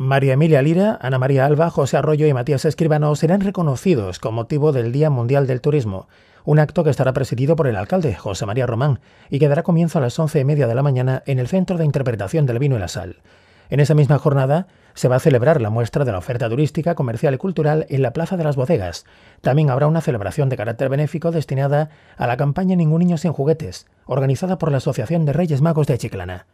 María Emilia Lira, Ana María Alba, José Arroyo y Matías Escribano serán reconocidos con motivo del Día Mundial del Turismo, un acto que estará presidido por el alcalde, José María Román, y que dará comienzo a las once y media de la mañana en el Centro de Interpretación del Vino y la Sal. En esa misma jornada se va a celebrar la muestra de la oferta turística, comercial y cultural en la Plaza de las Bodegas. También habrá una celebración de carácter benéfico destinada a la campaña Ningún Niño sin Juguetes, organizada por la Asociación de Reyes Magos de Chiclana.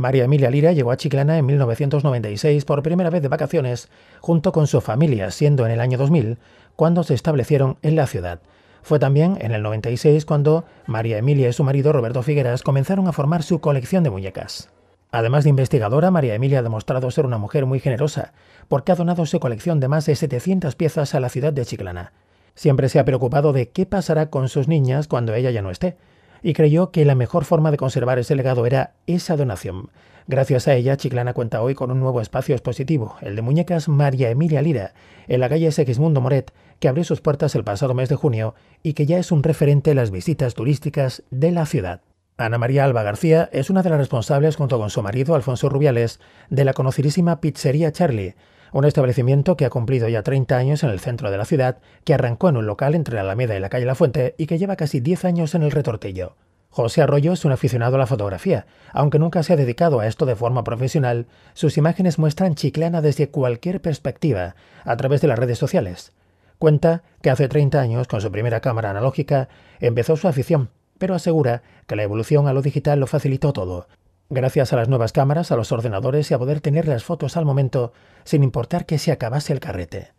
María Emilia Lira llegó a Chiclana en 1996 por primera vez de vacaciones junto con su familia, siendo en el año 2000 cuando se establecieron en la ciudad. Fue también en el 96 cuando María Emilia y su marido Roberto Figueras comenzaron a formar su colección de muñecas. Además de investigadora, María Emilia ha demostrado ser una mujer muy generosa, porque ha donado su colección de más de 700 piezas a la ciudad de Chiclana. Siempre se ha preocupado de qué pasará con sus niñas cuando ella ya no esté, y creyó que la mejor forma de conservar ese legado era esa donación. Gracias a ella, Chiclana cuenta hoy con un nuevo espacio expositivo, el de muñecas María Emilia Lira, en la calle Segismundo Moret, que abrió sus puertas el pasado mes de junio y que ya es un referente en las visitas turísticas de la ciudad. Ana María Alba García es una de las responsables, junto con su marido Alfonso Rubiales, de la conocidísima pizzería Charlie, un establecimiento que ha cumplido ya 30 años en el centro de la ciudad, que arrancó en un local entre la Alameda y la calle La Fuente y que lleva casi 10 años en el retortillo. José Arroyo es un aficionado a la fotografía. Aunque nunca se ha dedicado a esto de forma profesional, sus imágenes muestran Chiclana desde cualquier perspectiva, a través de las redes sociales. Cuenta que hace 30 años, con su primera cámara analógica, empezó su afición, pero asegura que la evolución a lo digital lo facilitó todo. Gracias a las nuevas cámaras, a los ordenadores y a poder tener las fotos al momento, sin importar que se acabase el carrete.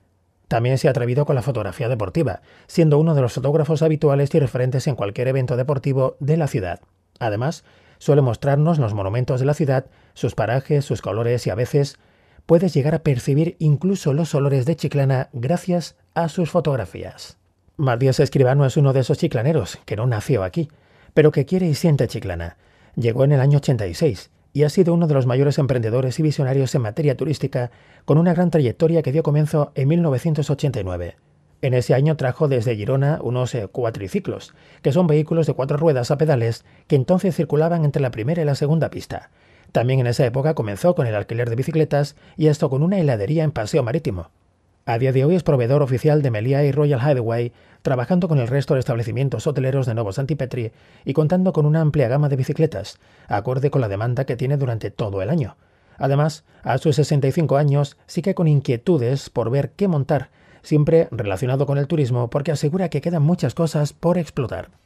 También se ha atrevido con la fotografía deportiva, siendo uno de los fotógrafos habituales y referentes en cualquier evento deportivo de la ciudad. Además, suele mostrarnos los monumentos de la ciudad, sus parajes, sus colores y a veces puedes llegar a percibir incluso los olores de Chiclana gracias a sus fotografías. Matías Escribano es uno de esos chiclaneros que no nació aquí, pero que quiere y siente Chiclana. Llegó en el año 86 y ha sido uno de los mayores emprendedores y visionarios en materia turística, con una gran trayectoria que dio comienzo en 1989. En ese año trajo desde Girona unos eh, cuatriciclos, que son vehículos de cuatro ruedas a pedales que entonces circulaban entre la primera y la segunda pista. También en esa época comenzó con el alquiler de bicicletas y esto con una heladería en Paseo Marítimo. A día de hoy es proveedor oficial de Melia y Royal highway trabajando con el resto de establecimientos hoteleros de Novo Santipetri y contando con una amplia gama de bicicletas, acorde con la demanda que tiene durante todo el año. Además, a sus 65 años sigue con inquietudes por ver qué montar, siempre relacionado con el turismo porque asegura que quedan muchas cosas por explotar.